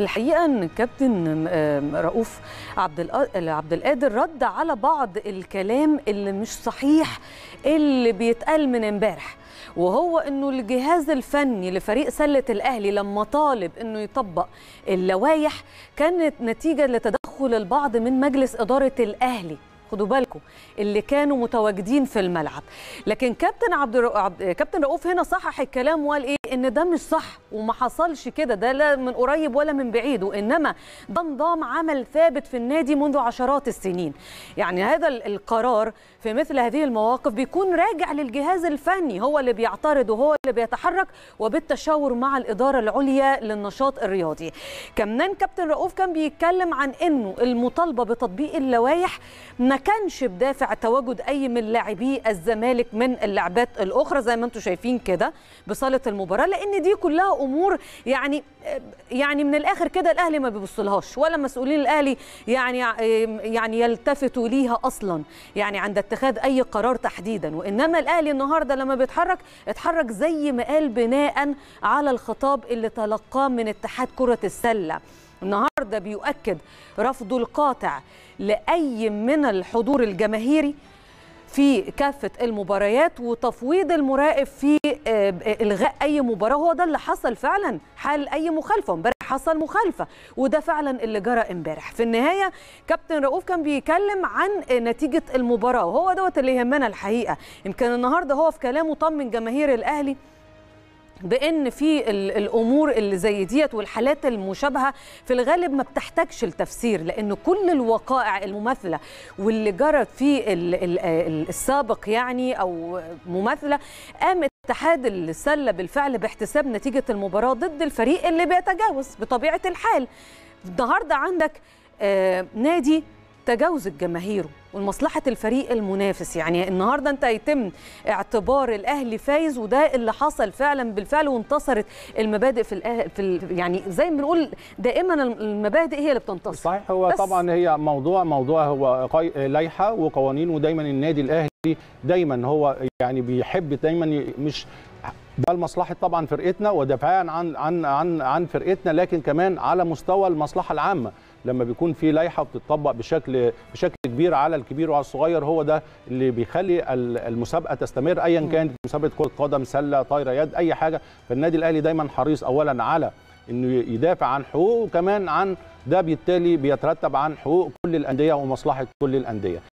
الحقيقه ان الكابتن رؤوف عبد عبد القادر رد على بعض الكلام اللي مش صحيح اللي بيتقال من امبارح وهو انه الجهاز الفني لفريق سله الاهلي لما طالب انه يطبق اللوائح كانت نتيجه لتدخل البعض من مجلس اداره الاهلي خدوا بالكم اللي كانوا متواجدين في الملعب لكن كابتن عبد كابتن رؤوف هنا صحح الكلام وقال ايه ان ده مش صح وما حصلش كده ده لا من قريب ولا من بعيد وانما ده نظام عمل ثابت في النادي منذ عشرات السنين يعني هذا القرار في مثل هذه المواقف بيكون راجع للجهاز الفني هو اللي بيعترض وهو اللي بيتحرك وبالتشاور مع الاداره العليا للنشاط الرياضي كمان كابتن رؤوف كان بيتكلم عن انه المطالبه بتطبيق اللوائح ما كانش بدافع تواجد اي من لاعبي الزمالك من اللعبات الاخرى زي ما انتم شايفين كده بصاله المباراه لان دي كلها امور يعني يعني من الاخر كده الاهلي ما بيبصلهاش ولا مسؤولين الاهلي يعني يعني يلتفتوا ليها اصلا يعني عند اتخاذ اي قرار تحديدا وانما الاهلي النهارده لما بيتحرك اتحرك زي ما قال بناء على الخطاب اللي تلقاه من اتحاد كره السله النهارده بيؤكد رفضه القاطع لأي من الحضور الجماهيري في كافة المباريات وتفويض المراقب في آه، إلغاء أي مباراة هو ده اللي حصل فعلا حال أي مخالفة امبارح حصل مخالفة وده فعلا اللي جرى امبارح في النهاية كابتن رؤوف كان بيتكلم عن نتيجة المباراة وهو دوت اللي يهمنا الحقيقة يمكن النهاردة هو في كلامه طمن جماهير الأهلي بان في الامور اللي زي ديت والحالات المشابهه في الغالب ما بتحتاجش لتفسير لان كل الوقائع المماثله واللي جرت في السابق يعني او مماثله قام اتحاد السله بالفعل باحتساب نتيجه المباراه ضد الفريق اللي بيتجاوز بطبيعه الحال النهارده عندك آه، نادي تجاوزت جماهيره ومصلحة الفريق المنافس يعني النهارده انت يتم اعتبار الاهلي فايز وده اللي حصل فعلا بالفعل وانتصرت المبادئ في, الأه... في ال... يعني زي ما بنقول دائما المبادئ هي اللي بتنتصر صحيح هو بس... طبعا هي موضوع موضوع هو قي... لائحه وقوانين ودايما النادي الاهلي دايما هو يعني بيحب دايما مش ده لمصلحه طبعا فرقتنا ودفاعا عن عن عن عن فرقتنا لكن كمان على مستوى المصلحه العامه لما بيكون في لائحه بتطبق بشكل بشكل كبير على الكبير وعلى الصغير هو ده اللي بيخلي المسابقه تستمر ايا كانت مسابقه كره قدم سله طايره يد اي حاجه فالنادي الاهلي دايما حريص اولا على انه يدافع عن حقوقه وكمان عن ده بالتالي بيترتب عن حقوق كل الانديه ومصلحه كل الانديه